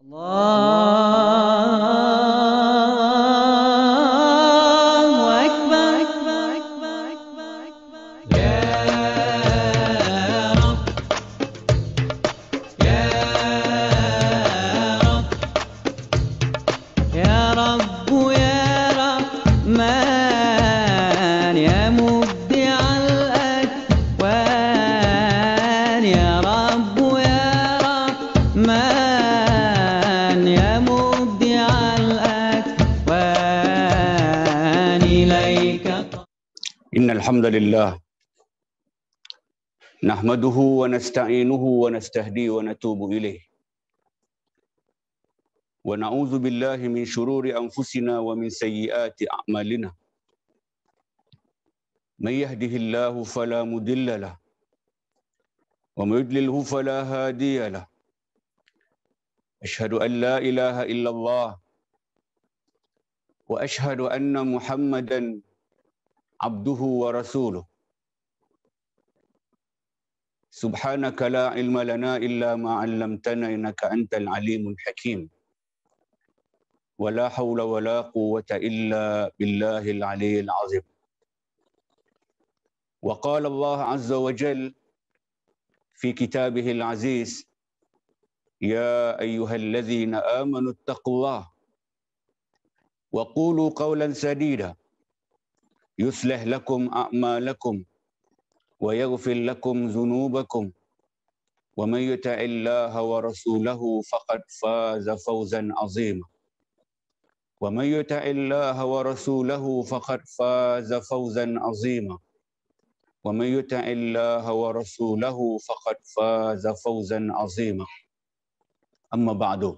Allah نحمده ونستعينه ونستهديه ونتوب إليه ونعوذ بالله من شرور أنفسنا ومن سيئات أعمالنا من يهده الله فلا مضل له ومن يضلله فلا هادي له أشهد أن لا إله إلا الله وأشهد أن محمدا عبده ورسوله سبحانك لا علم لنا إلا ما علمتنا إنك أنت العليم الحكيم ولا حول ولا قوة إلا بالله العلي العظيم وقال الله عز وجل في كتابه العزيز يا أيها الذين آمنوا اتقوا الله وقولوا قولا سديدا يصلح لكم أعمالكم ويغفر لكم ذنوبكم ومن يطع الله ورسوله فقد فاز فوزا عظيما ومن يطع الله ورسوله فقد فاز فوزا عظيما ومن يطع الله ورسوله فقد فاز فوزا عظيما اما بعد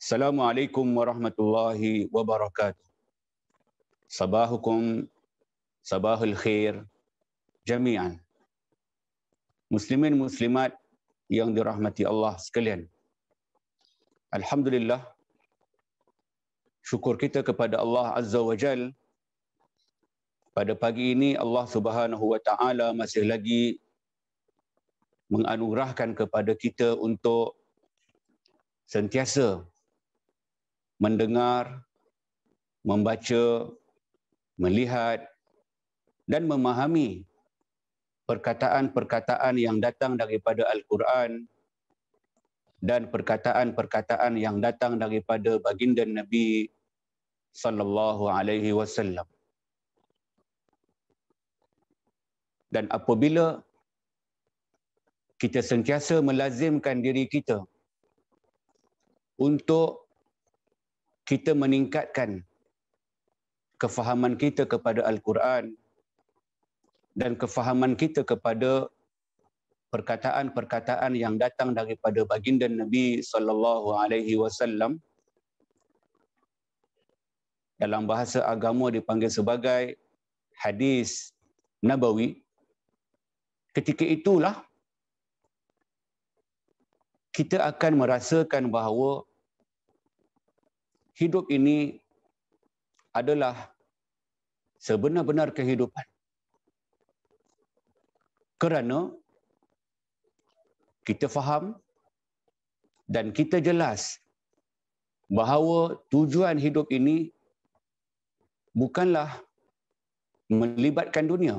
السلام عليكم ورحمه الله وبركاته صباحكم صباح الخير jami'an. Muslimin muslimat yang dirahmati Allah sekalian. Alhamdulillah syukur kita kepada Allah Azza wa Jal pada pagi ini Allah Subhanahu wa taala masih lagi menganugerahkan kepada kita untuk sentiasa mendengar, membaca, melihat dan memahami perkataan-perkataan yang datang daripada Al-Quran dan perkataan-perkataan yang datang daripada baginda Nabi sallallahu alaihi wasallam. Dan apabila kita sentiasa melazimkan diri kita untuk kita meningkatkan kefahaman kita kepada Al-Quran, dan kefahaman kita kepada perkataan-perkataan yang datang daripada baginda Nabi sallallahu alaihi wasallam dalam bahasa agama dipanggil sebagai hadis nabawi ketika itulah kita akan merasakan bahawa hidup ini adalah sebenar-benar kehidupan kerana kita faham dan kita jelas bahawa tujuan hidup ini bukanlah melibatkan dunia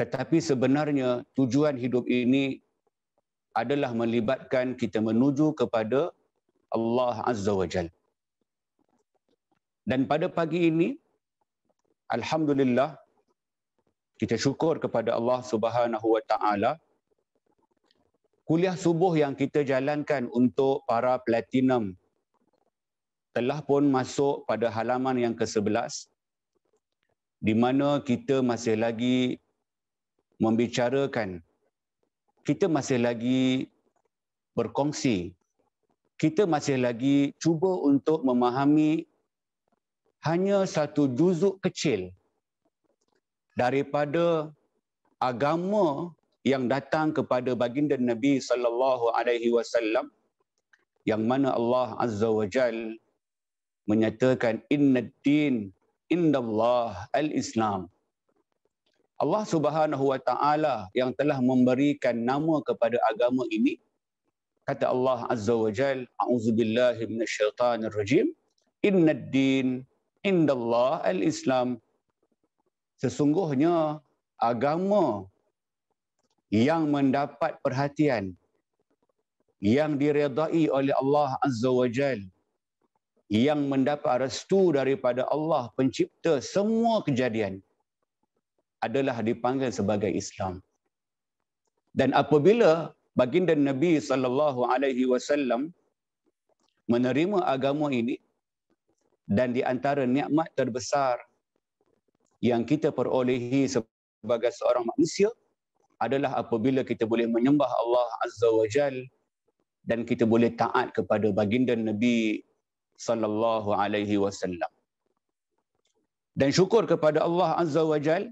tetapi sebenarnya tujuan hidup ini adalah melibatkan kita menuju kepada Allah Azza wa Jal. Dan pada pagi ini, Alhamdulillah, kita syukur kepada Allah Subhanahu Wa Taala kuliah subuh yang kita jalankan untuk para platinum telah pun masuk pada halaman yang ke-11 di mana kita masih lagi membicarakan kita masih lagi berkongsi kita masih lagi cuba untuk memahami hanya satu juzuk kecil daripada agama yang datang kepada baginda Nabi sallallahu alaihi wasallam yang mana Allah azza wajal menyatakan innaddin indallah al-islam Allah Subhanahu wa taala yang telah memberikan nama kepada agama ini kata Allah azza wajal a'udzubillahi minasyaitanirrajim innaddin indallah al-islam sesungguhnya agama yang mendapat perhatian yang diredai oleh Allah Azza wa Jal yang mendapat restu daripada Allah pencipta semua kejadian adalah dipanggil sebagai Islam. Dan apabila baginda Nabi sallallahu alaihi wasallam menerima agama ini dan di antara nikmat terbesar yang kita perolehi sebagai seorang manusia adalah apabila kita boleh menyembah Allah Azza wa Jal dan kita boleh taat kepada baginda Nabi sallallahu alaihi wasallam. Dan syukur kepada Allah Azza wa Jal,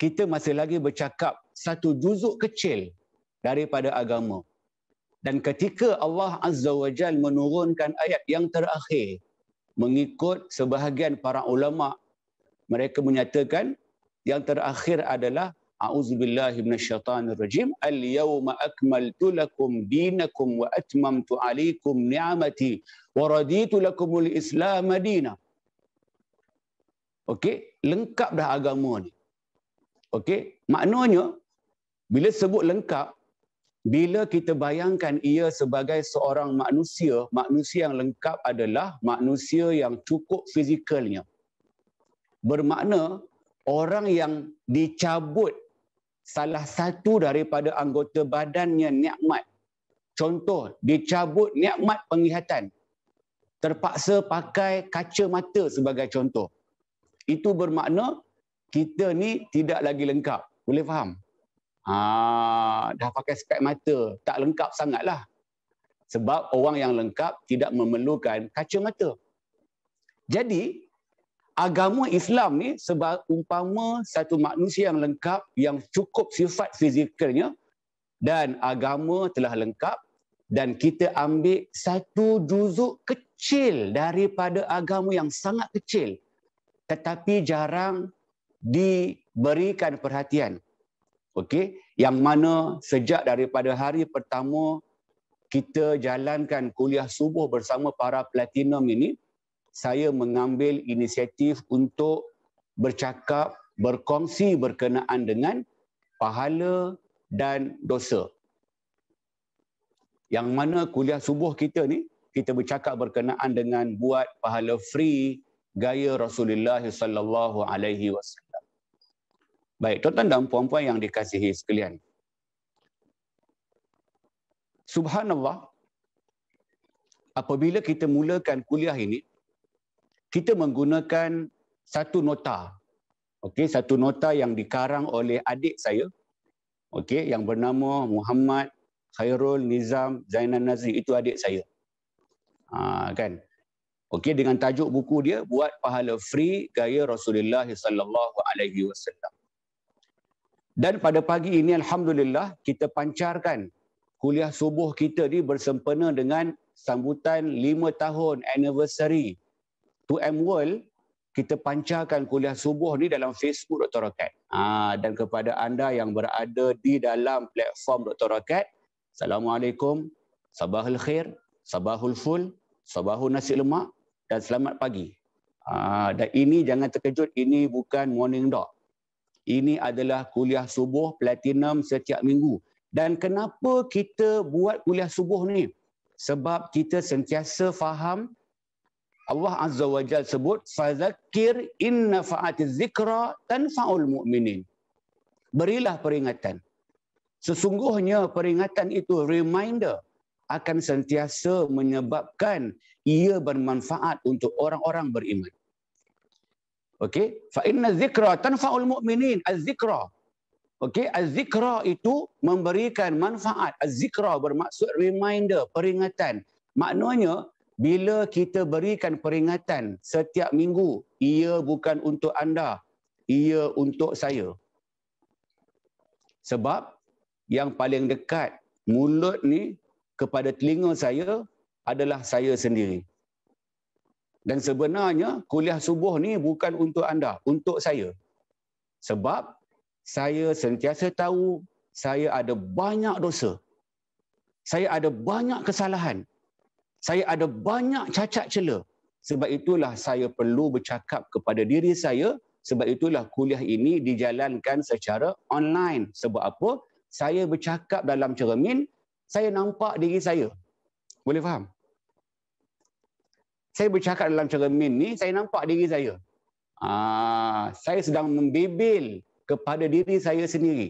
kita masih lagi bercakap satu juzuk kecil daripada agama. Dan ketika Allah Azza wa Jal menurunkan ayat yang terakhir, mengikut sebahagian para ulama' mereka menyatakan yang terakhir adalah auzubillahi minasyaitanir rajim al yauma akmaltu lakum dinakum wa atmamtu alaikum ni'amati wa raditu lakum al islam madina okey lengkap dah agama ni okey maknanya bila sebut lengkap bila kita bayangkan ia sebagai seorang manusia, manusia yang lengkap adalah manusia yang cukup fizikalnya bermakna orang yang dicabut salah satu daripada anggota badannya nikmat. Contoh, dicabut nikmat penglihatan. Terpaksa pakai kaca mata sebagai contoh. Itu bermakna kita ni tidak lagi lengkap. Boleh faham? Ha, dah pakai spek mata, tak lengkap sangatlah. Sebab orang yang lengkap tidak memerlukan kaca mata. Jadi, agama Islam ni sebab umpama satu manusia yang lengkap yang cukup sifat fizikalnya dan agama telah lengkap dan kita ambil satu juzuk kecil daripada agama yang sangat kecil tetapi jarang diberikan perhatian. Okey, yang mana sejak daripada hari pertama kita jalankan kuliah subuh bersama para platinum ini, saya mengambil inisiatif untuk bercakap, berkongsi berkenaan dengan pahala dan dosa. Yang mana kuliah subuh kita ni, kita bercakap berkenaan dengan buat pahala free gaya Rasulullah sallallahu alaihi wasallam. Baik, tuan-tuan dan puan-puan yang dikasihi sekalian. Subhanallah. Apabila kita mulakan kuliah ini, kita menggunakan satu nota. Okey, satu nota yang dikarang oleh adik saya. Okey, yang bernama Muhammad Khairul Nizam Zainal Nazri itu adik saya. Ha, kan? Okey, dengan tajuk buku dia buat pahala free gaya Rasulullah sallallahu alaihi wasallam. Dan pada pagi ini alhamdulillah kita pancarkan kuliah subuh kita ni bersempena dengan sambutan 5 tahun anniversary 2M World kita pancarkan kuliah subuh ni dalam Facebook Dr. Rokat. Ha, dan kepada anda yang berada di dalam platform Dr. Rokat, Assalamualaikum, Sabahul Khair, Sabahul Ful, Sabahul Nasi Lemak dan selamat pagi. Ha, dan ini jangan terkejut, ini bukan morning dog. Ini adalah kuliah subuh platinum setiap minggu. Dan kenapa kita buat kuliah subuh ni? Sebab kita sentiasa faham Allah Azza wa Jal sebut, فَذَكِّرْ إِنَّ فَعَتِ الذِّكْرَ تَنْفَعُ الْمُؤْمِنِينَ Berilah peringatan. Sesungguhnya peringatan itu, reminder, akan sentiasa menyebabkan ia bermanfaat untuk orang-orang beriman. Okey, fa inna dhikra tanfa'ul mu'minin az-zikra. Okey, az-zikra itu memberikan manfaat. Az-zikra bermaksud reminder, peringatan. Maknanya bila kita berikan peringatan setiap minggu, ia bukan untuk anda, ia untuk saya. Sebab yang paling dekat mulut ni kepada telinga saya adalah saya sendiri. Dan sebenarnya kuliah subuh ni bukan untuk anda, untuk saya. Sebab saya sentiasa tahu saya ada banyak dosa. Saya ada banyak kesalahan saya ada banyak cacat celah. Sebab itulah saya perlu bercakap kepada diri saya, sebab itulah kuliah ini dijalankan secara online. Sebab apa? Saya bercakap dalam cermin, saya nampak diri saya. Boleh faham? Saya bercakap dalam cermin ni, saya nampak diri saya. Ah, saya sedang membebel kepada diri saya sendiri.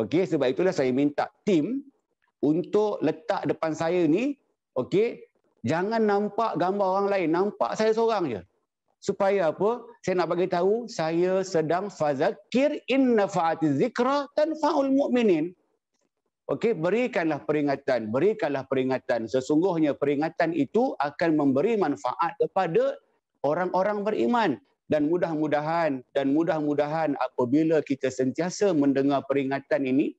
Okey, sebab itulah saya minta tim untuk letak depan saya ni Okey, jangan nampak gambar orang lain, nampak saya seorang je. Supaya apa? Saya nak bagi tahu saya sedang fazakir inna fa'ati zikra tanfa'ul mu'minin. Okey, berikanlah peringatan, berikanlah peringatan. Sesungguhnya peringatan itu akan memberi manfaat kepada orang-orang beriman. Dan mudah-mudahan, dan mudah-mudahan apabila kita sentiasa mendengar peringatan ini,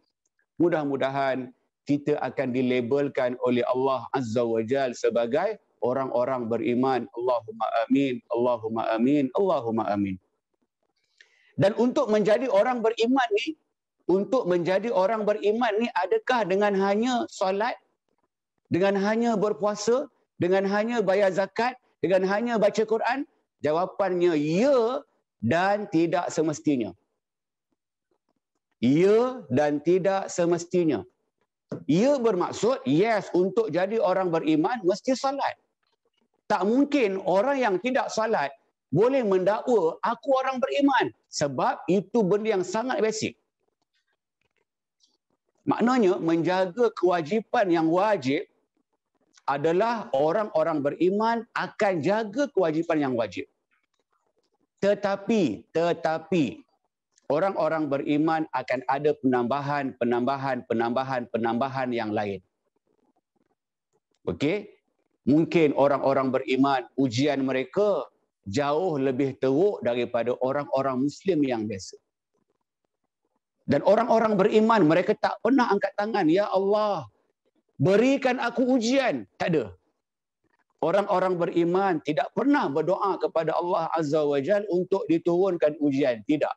mudah-mudahan kita akan dilabelkan oleh Allah Azza wa Jal sebagai orang-orang beriman. Allahumma amin, Allahumma amin, Allahumma amin. Dan untuk menjadi orang beriman ni, untuk menjadi orang beriman ni adakah dengan hanya solat, dengan hanya berpuasa, dengan hanya bayar zakat, dengan hanya baca Quran? Jawapannya ya dan tidak semestinya. Ya dan tidak semestinya. Ia bermaksud, yes, untuk jadi orang beriman, mesti salat. Tak mungkin orang yang tidak salat boleh mendakwa aku orang beriman. Sebab itu benda yang sangat basic. Maknanya, menjaga kewajipan yang wajib adalah orang-orang beriman akan jaga kewajipan yang wajib. Tetapi, tetapi, orang-orang beriman akan ada penambahan, penambahan, penambahan, penambahan yang lain. Okey? Mungkin orang-orang beriman, ujian mereka jauh lebih teruk daripada orang-orang Muslim yang biasa. Dan orang-orang beriman, mereka tak pernah angkat tangan. Ya Allah, berikan aku ujian. Tak ada. Orang-orang beriman tidak pernah berdoa kepada Allah Azza wa Jal untuk diturunkan ujian. Tidak.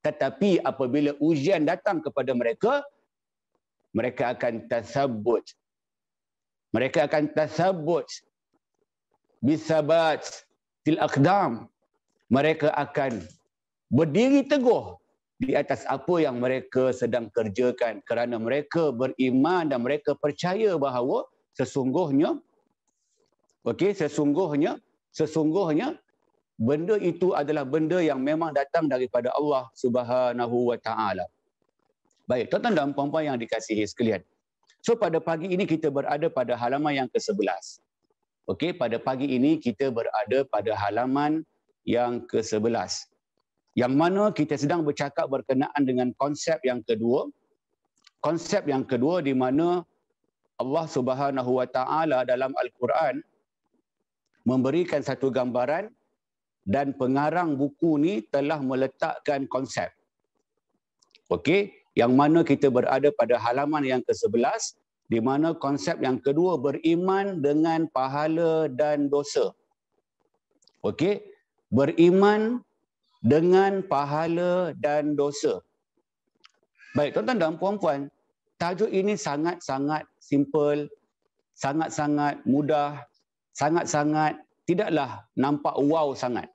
Tetapi apabila ujian datang kepada mereka, mereka akan tersebut. Mereka akan tersebut. Bisabat til akdam. Mereka akan berdiri teguh di atas apa yang mereka sedang kerjakan kerana mereka beriman dan mereka percaya bahawa sesungguhnya okey sesungguhnya sesungguhnya benda itu adalah benda yang memang datang daripada Allah Subhanahu wa taala. Baik, tuan-tuan dan puan-puan yang dikasihi sekalian. So pada pagi ini kita berada pada halaman yang ke-11. Okey, pada pagi ini kita berada pada halaman yang ke-11. Yang mana kita sedang bercakap berkenaan dengan konsep yang kedua. Konsep yang kedua di mana Allah Subhanahu wa taala dalam al-Quran memberikan satu gambaran dan pengarang buku ni telah meletakkan konsep. Okey, yang mana kita berada pada halaman yang ke-11 di mana konsep yang kedua beriman dengan pahala dan dosa. Okey, beriman dengan pahala dan dosa. Baik, tuan-tuan dan puan-puan, tajuk ini sangat-sangat simple, sangat-sangat mudah, sangat-sangat tidaklah nampak wow sangat.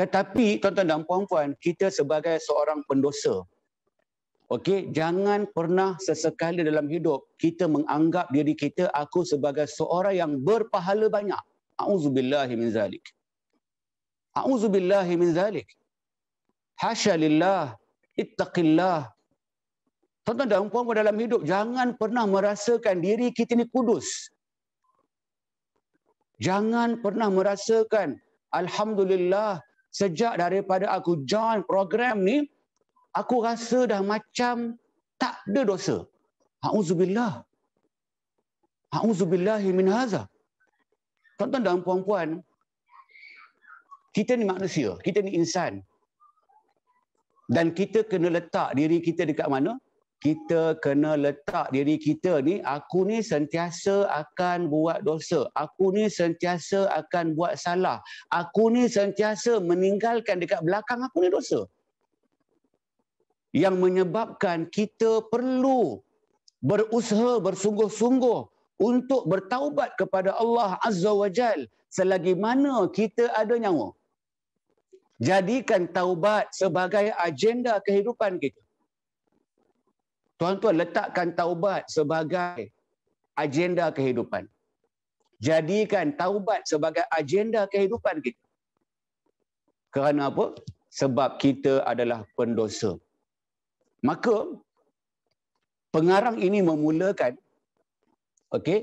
Tetapi tuan-tuan dan puan-puan, kita sebagai seorang pendosa, okey, jangan pernah sesekali dalam hidup kita menganggap diri kita aku sebagai seorang yang berpahala banyak. A'udzubillahi min zalik. A'udzubillahi min zalik. Hasya lillah, ittaqillah. Tuan-tuan dan puan-puan dalam hidup, jangan pernah merasakan diri kita ini kudus. Jangan pernah merasakan Alhamdulillah sejak daripada aku join program ni aku rasa dah macam tak ada dosa. A'udzubillah. A'udzubillah min haza. Tuan-tuan dan puan-puan, kita ni manusia, kita ni insan. Dan kita kena letak diri kita dekat mana? kita kena letak diri kita ni aku ni sentiasa akan buat dosa aku ni sentiasa akan buat salah aku ni sentiasa meninggalkan dekat belakang aku ni dosa yang menyebabkan kita perlu berusaha bersungguh-sungguh untuk bertaubat kepada Allah Azza wa Jal selagi mana kita ada nyawa. Jadikan taubat sebagai agenda kehidupan kita. Tuan-tuan letakkan taubat sebagai agenda kehidupan. Jadikan taubat sebagai agenda kehidupan kita. Kerana apa? Sebab kita adalah pendosa. Maka pengarang ini memulakan okey.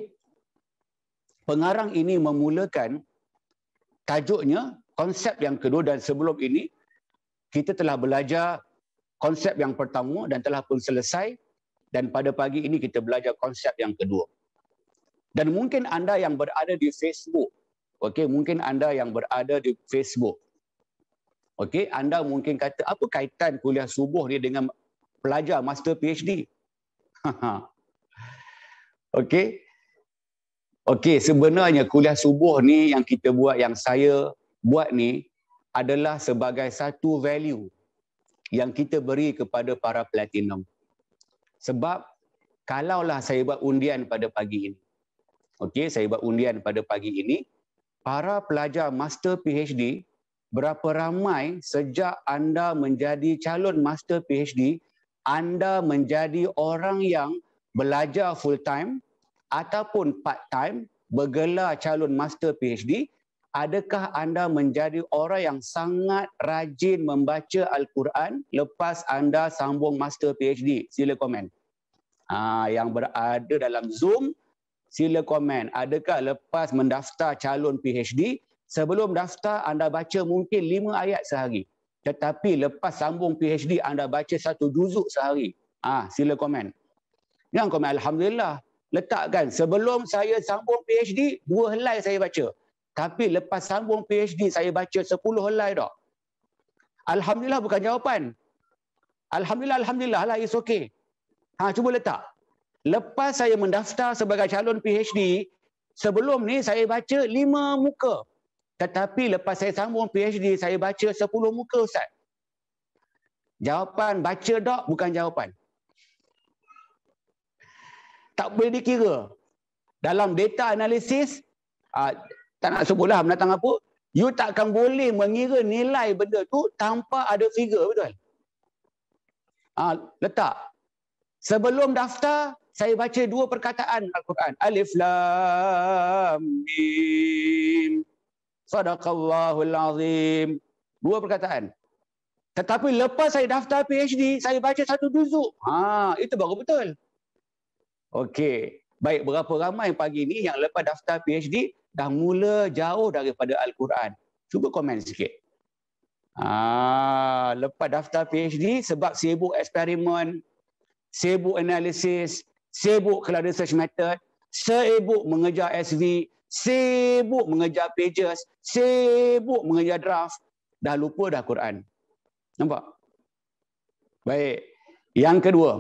Pengarang ini memulakan tajuknya konsep yang kedua dan sebelum ini kita telah belajar konsep yang pertama dan telah pun selesai dan pada pagi ini kita belajar konsep yang kedua. Dan mungkin anda yang berada di Facebook, okay, mungkin anda yang berada di Facebook, okay, anda mungkin kata apa kaitan kuliah subuh ni dengan pelajar master PhD? Okay, okay, sebenarnya kuliah subuh ni yang kita buat, yang saya buat ni adalah sebagai satu value yang kita beri kepada para platinum sebab kalaulah saya buat undian pada pagi ini. Okey, saya buat undian pada pagi ini. Para pelajar master PhD, berapa ramai sejak anda menjadi calon master PhD, anda menjadi orang yang belajar full time ataupun part time bergelar calon master PhD Adakah anda menjadi orang yang sangat rajin membaca Al-Quran lepas anda sambung master PhD? Sila komen. Ha, yang berada dalam Zoom, sila komen. Adakah lepas mendaftar calon PhD, sebelum daftar anda baca mungkin lima ayat sehari? Tetapi lepas sambung PhD anda baca satu juzuk sehari. Ah, ha, sila komen. Yang komen Alhamdulillah. Letakkan sebelum saya sambung PhD, dua helai saya baca. Tapi lepas sambung PhD, saya baca 10 helai dok. Alhamdulillah bukan jawapan. Alhamdulillah, Alhamdulillah lah, is okay. Ha, cuba letak. Lepas saya mendaftar sebagai calon PhD, sebelum ni saya baca 5 muka. Tetapi lepas saya sambung PhD, saya baca 10 muka Ustaz. Jawapan baca dok bukan jawapan. Tak boleh dikira. Dalam data analisis, ah, tak nak sebut lah binatang apa, you takkan boleh mengira nilai benda tu tanpa ada figure, betul? Ha, letak. Sebelum daftar, saya baca dua perkataan Al-Quran. Alif Lam Mim. Sadaqallahul Azim. Dua perkataan. Tetapi lepas saya daftar PhD, saya baca satu juzuk. Ha, itu baru betul. Okey. Baik, berapa ramai pagi ni yang lepas daftar PhD, dah mula jauh daripada Al-Quran. Cuba komen sikit. Ah, lepas daftar PhD sebab sibuk eksperimen, sibuk analisis, sibuk kelas research method, sibuk mengejar SV, sibuk mengejar pages, sibuk mengejar draft, dah lupa dah Quran. Nampak? Baik. Yang kedua.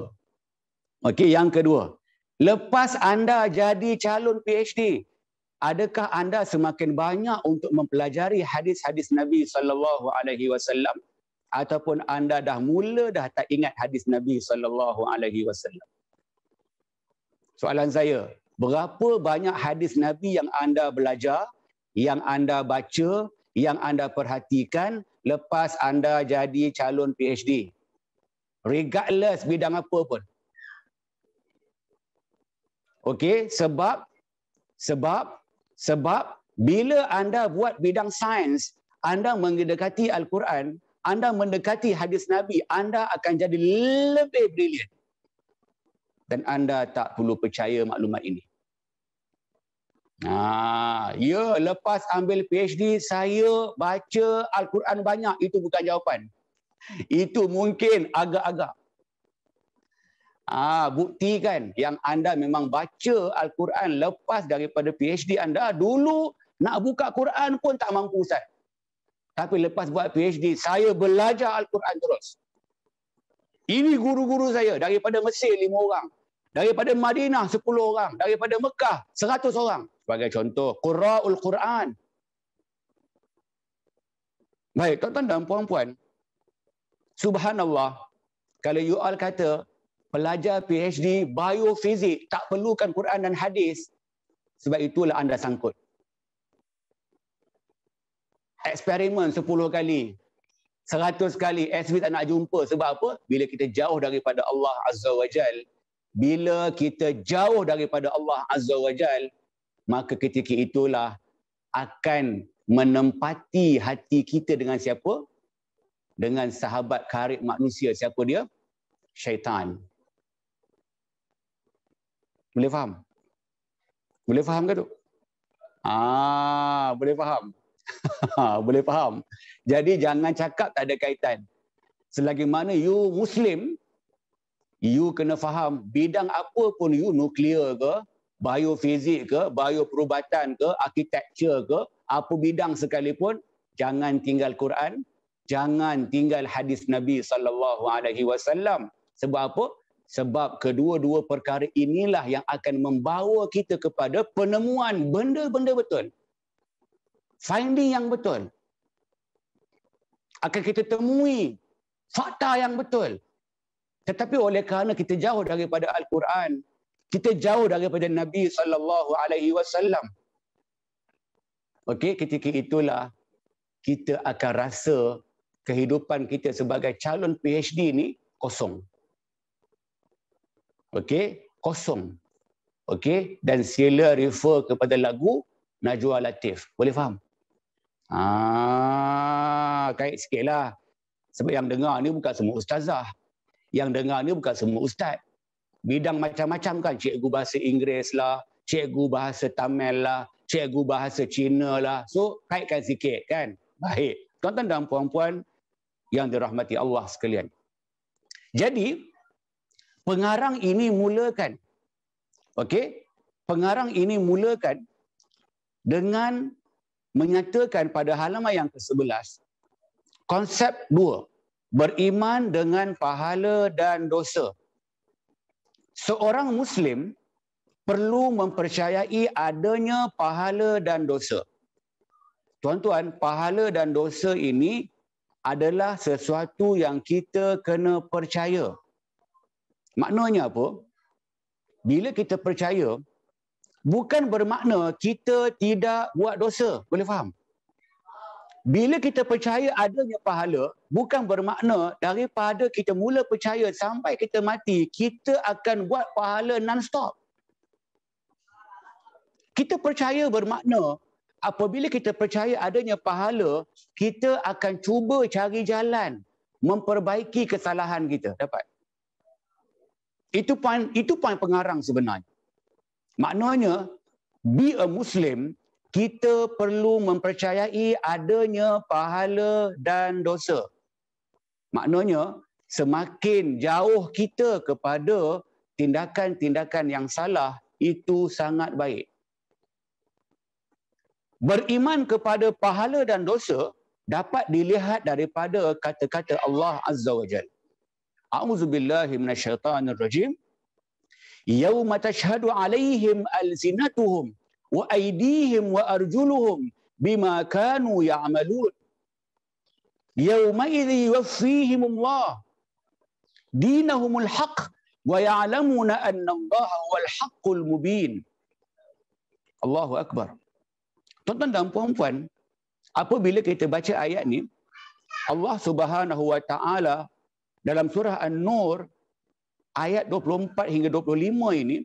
Okey, yang kedua. Lepas anda jadi calon PhD, adakah anda semakin banyak untuk mempelajari hadis-hadis Nabi sallallahu alaihi wasallam ataupun anda dah mula dah tak ingat hadis Nabi sallallahu alaihi wasallam. Soalan saya, berapa banyak hadis Nabi yang anda belajar, yang anda baca, yang anda perhatikan lepas anda jadi calon PhD? Regardless bidang apa pun. Okey, sebab sebab sebab bila anda buat bidang sains, anda mendekati Al-Quran, anda mendekati hadis Nabi, anda akan jadi lebih brilliant. Dan anda tak perlu percaya maklumat ini. Nah, ya lepas ambil PhD saya baca Al-Quran banyak itu bukan jawapan. Itu mungkin agak-agak. Ah, buktikan yang anda memang baca Al-Quran lepas daripada PhD anda. Dulu nak buka Quran pun tak mampu saya. Tapi lepas buat PhD, saya belajar Al-Quran terus. Ini guru-guru saya daripada Mesir lima orang. Daripada Madinah sepuluh orang. Daripada Mekah seratus orang. Sebagai contoh, Qura'ul Quran. Baik, tuan-tuan dan puan-puan. Subhanallah. Kalau you all kata, pelajar PhD biofizik tak perlukan Quran dan hadis sebab itulah anda sangkut. Eksperimen 10 kali, 100 kali, eh, SV tak nak jumpa. Sebab apa? Bila kita jauh daripada Allah Azza wa Jal, bila kita jauh daripada Allah Azza wa Jal, maka ketika itulah akan menempati hati kita dengan siapa? Dengan sahabat karib manusia. Siapa dia? Syaitan. Boleh faham? Boleh faham ke tu? Ah, boleh faham. boleh faham. Jadi jangan cakap tak ada kaitan. Selagi mana you Muslim, you kena faham bidang apa pun you nuklear ke, biofizik ke, bio perubatan ke, architecture ke, apa bidang sekalipun, jangan tinggal Quran, jangan tinggal hadis Nabi sallallahu alaihi wasallam. Sebab apa? Sebab kedua-dua perkara inilah yang akan membawa kita kepada penemuan benda-benda betul. Finding yang betul. Akan kita temui fakta yang betul. Tetapi oleh kerana kita jauh daripada Al-Quran, kita jauh daripada Nabi sallallahu alaihi wasallam. Okey, ketika itulah kita akan rasa kehidupan kita sebagai calon PhD ni kosong okey kosong okey dan sila refer kepada lagu Najwa Latif boleh faham ah kait sikitlah sebab yang dengar ni bukan semua ustazah yang dengar ni bukan semua ustaz bidang macam-macam kan cikgu bahasa Inggeris lah cikgu bahasa Tamil lah cikgu bahasa Cina lah so kaitkan sikit kan baik tuan-tuan dan puan-puan yang dirahmati Allah sekalian jadi pengarang ini mulakan okey pengarang ini mulakan dengan menyatakan pada halaman yang ke-11 konsep dua beriman dengan pahala dan dosa seorang muslim perlu mempercayai adanya pahala dan dosa tuan-tuan pahala dan dosa ini adalah sesuatu yang kita kena percaya. Maknanya apa? Bila kita percaya, bukan bermakna kita tidak buat dosa. Boleh faham? Bila kita percaya adanya pahala, bukan bermakna daripada kita mula percaya sampai kita mati, kita akan buat pahala non-stop. Kita percaya bermakna apabila kita percaya adanya pahala, kita akan cuba cari jalan memperbaiki kesalahan kita. Dapat? Itu poin itu poin pengarang sebenarnya. Maknanya be a muslim kita perlu mempercayai adanya pahala dan dosa. Maknanya semakin jauh kita kepada tindakan-tindakan yang salah itu sangat baik. Beriman kepada pahala dan dosa dapat dilihat daripada kata-kata Allah Azza wa Jalla. أعوذ بالله من الشيطان الرجيم يوم تشهد عليهم ألسنتهم وأيديهم وأرجلهم بما كانوا يعملون يومئذ يوفيهم الله دينهم الحق ويعلمون أن الله هو الحق المبين الله أكبر Tuan-tuan dan puan-puan, apabila kita baca ayat ni, Allah Subhanahu wa taala dalam surah An-Nur ayat 24 hingga 25 ini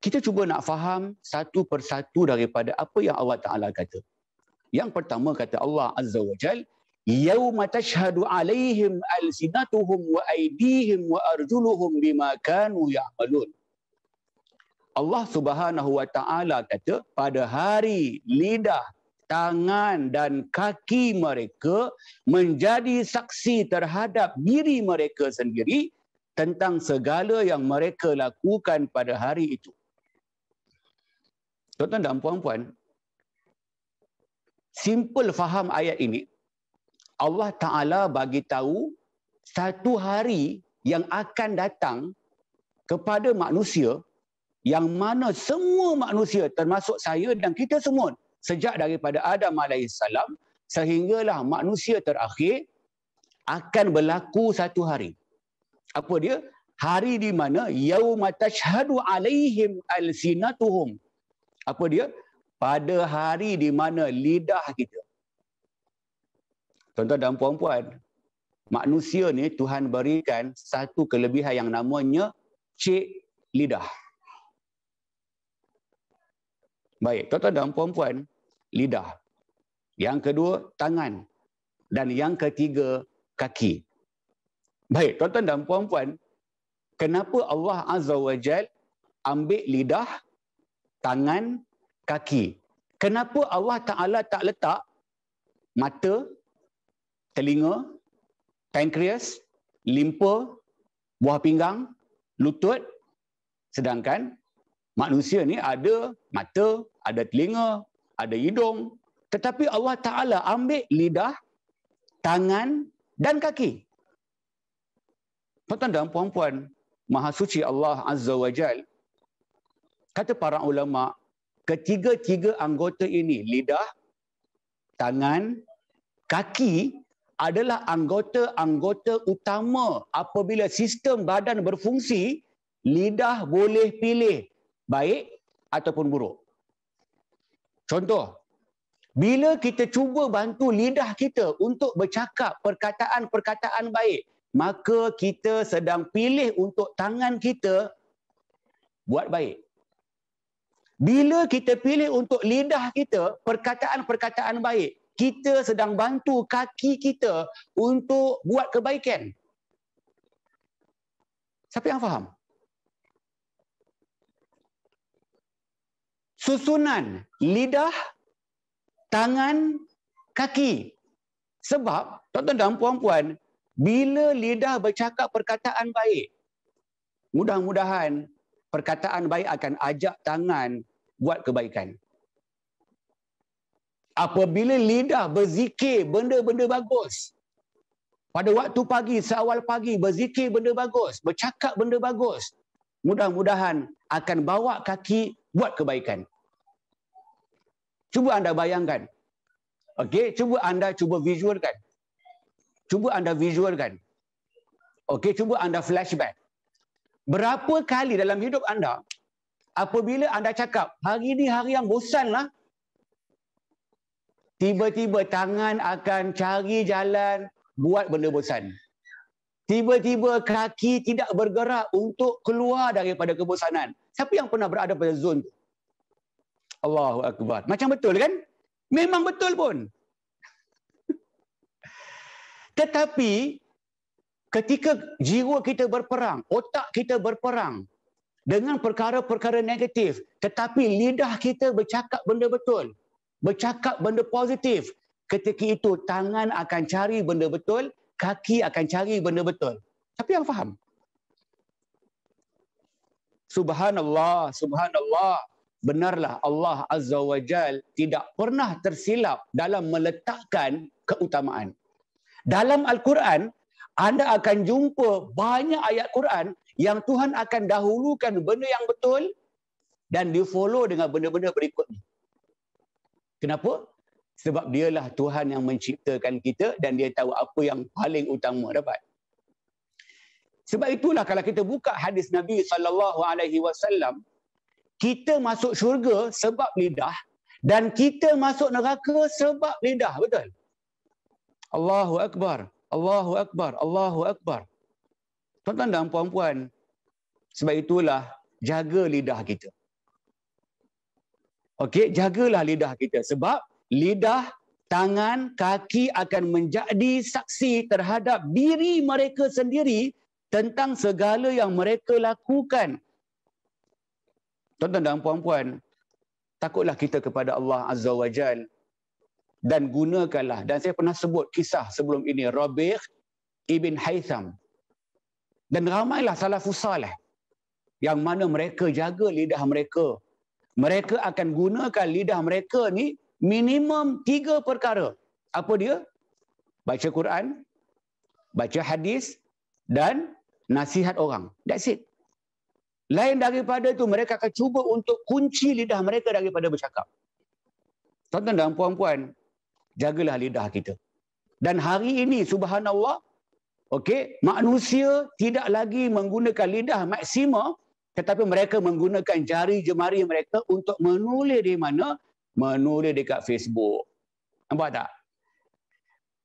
kita cuba nak faham satu persatu daripada apa yang Allah Taala kata. Yang pertama kata Allah Azza wa Jal, "Yauma tashhadu 'alaihim alsinatuhum wa aydihim wa arjuluhum bima kanu ya'malun." Allah Subhanahu wa Taala kata pada hari lidah tangan dan kaki mereka menjadi saksi terhadap diri mereka sendiri tentang segala yang mereka lakukan pada hari itu. Tuan-tuan dan puan-puan, simple faham ayat ini. Allah Taala bagi tahu satu hari yang akan datang kepada manusia yang mana semua manusia termasuk saya dan kita semua sejak daripada Adam alaihissalam sehinggalah manusia terakhir akan berlaku satu hari. Apa dia? Hari di mana yauma tashhadu alaihim alsinatuhum. Apa dia? Pada hari di mana lidah kita. Tuan-tuan dan puan-puan, manusia ni Tuhan berikan satu kelebihan yang namanya cik lidah. Baik, tuan-tuan dan puan-puan, lidah. Yang kedua, tangan. Dan yang ketiga, kaki. Baik, tuan-tuan dan puan-puan, kenapa Allah Azza wa Jal ambil lidah, tangan, kaki? Kenapa Allah Ta'ala tak letak mata, telinga, pankreas, limpa, buah pinggang, lutut? Sedangkan manusia ni ada mata, ada telinga, ada hidung. Tetapi Allah Ta'ala ambil lidah, tangan dan kaki. Tuan-tuan dan puan-puan, Maha Suci Allah Azza wa Jal, kata para ulama, ketiga-tiga anggota ini, lidah, tangan, kaki, adalah anggota-anggota utama apabila sistem badan berfungsi, lidah boleh pilih baik ataupun buruk. Contoh, bila kita cuba bantu lidah kita untuk bercakap perkataan-perkataan baik, maka kita sedang pilih untuk tangan kita buat baik. Bila kita pilih untuk lidah kita perkataan-perkataan baik, kita sedang bantu kaki kita untuk buat kebaikan. Siapa yang faham? susunan lidah, tangan, kaki. Sebab, tuan-tuan dan puan-puan, bila lidah bercakap perkataan baik, mudah-mudahan perkataan baik akan ajak tangan buat kebaikan. Apabila lidah berzikir benda-benda bagus, pada waktu pagi, seawal pagi, berzikir benda bagus, bercakap benda bagus, mudah-mudahan akan bawa kaki buat kebaikan. Cuba anda bayangkan. Okey, cuba anda cuba visualkan. Cuba anda visualkan. Okey, cuba anda flashback. Berapa kali dalam hidup anda apabila anda cakap hari ini hari yang bosanlah tiba-tiba tangan akan cari jalan buat benda bosan. Tiba-tiba kaki tidak bergerak untuk keluar daripada kebosanan. Siapa yang pernah berada pada zon? Allahu Akbar. Macam betul kan? Memang betul pun. Tetapi ketika jiwa kita berperang, otak kita berperang dengan perkara-perkara negatif, tetapi lidah kita bercakap benda betul, bercakap benda positif, ketika itu tangan akan cari benda betul, kaki akan cari benda betul. Tapi yang faham? Subhanallah, subhanallah benarlah Allah Azza wa Jal tidak pernah tersilap dalam meletakkan keutamaan. Dalam Al-Quran, anda akan jumpa banyak ayat Quran yang Tuhan akan dahulukan benda yang betul dan difollow dengan benda-benda berikut Kenapa? Sebab dialah Tuhan yang menciptakan kita dan dia tahu apa yang paling utama dapat. Sebab itulah kalau kita buka hadis Nabi sallallahu alaihi wasallam kita masuk syurga sebab lidah dan kita masuk neraka sebab lidah betul Allahu akbar Allahu akbar Allahu akbar tuan-tuan dan puan-puan sebab itulah jaga lidah kita okey jagalah lidah kita sebab lidah tangan kaki akan menjadi saksi terhadap diri mereka sendiri tentang segala yang mereka lakukan Tuan-tuan dan puan-puan, takutlah kita kepada Allah Azza wa Jal dan gunakanlah. Dan saya pernah sebut kisah sebelum ini, Rabih Ibn Haytham. Dan ramailah salafus salih yang mana mereka jaga lidah mereka. Mereka akan gunakan lidah mereka ni minimum tiga perkara. Apa dia? Baca Quran, baca hadis dan nasihat orang. That's it. Lain daripada itu, mereka akan cuba untuk kunci lidah mereka daripada bercakap. Tuan-tuan dan puan-puan, jagalah lidah kita. Dan hari ini, subhanallah, okay, manusia tidak lagi menggunakan lidah maksimal, tetapi mereka menggunakan jari jemari mereka untuk menulis di mana? Menulis dekat Facebook. Nampak tak?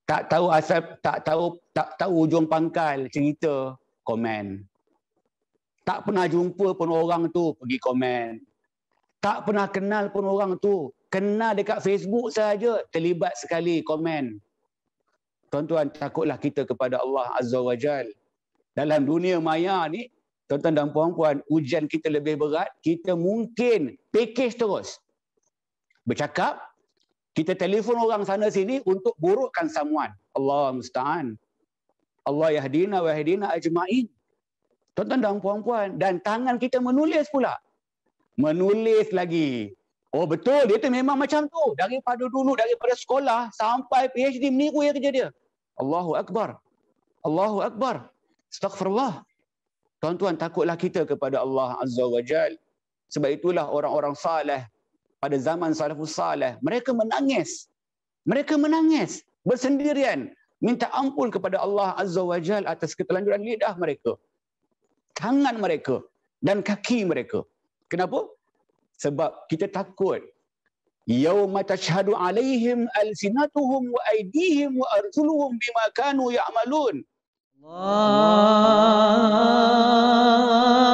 Tak tahu asal, tak tahu tak tahu ujung pangkal cerita, komen. Tak pernah jumpa pun orang tu pergi komen. Tak pernah kenal pun orang tu. Kenal dekat Facebook saja terlibat sekali komen. Tuan-tuan takutlah kita kepada Allah Azza wa Jal. Dalam dunia maya ni, tuan-tuan dan puan-puan, ujian kita lebih berat, kita mungkin pekej terus. Bercakap, kita telefon orang sana sini untuk burukkan someone. Allah musta'an. Allah yahdina wa yahdina ajma'in. Tuan-tuan dan puan-puan dan tangan kita menulis pula. Menulis lagi. Oh betul, dia tu memang macam tu. Daripada dulu, daripada sekolah sampai PhD meniru ya kerja dia. Allahu Akbar. Allahu Akbar. Astagfirullah. Tuan-tuan takutlah kita kepada Allah Azza wa Jal. Sebab itulah orang-orang salah pada zaman salafus salih. Mereka menangis. Mereka menangis. Bersendirian. Minta ampun kepada Allah Azza wa Jal atas ketelanjuran lidah mereka tangan mereka dan kaki mereka. Kenapa? Sebab kita takut yauma tashhadu alaihim alsinatuhum wa aydihim wa arjuluhum bima kanu ya'malun. Allah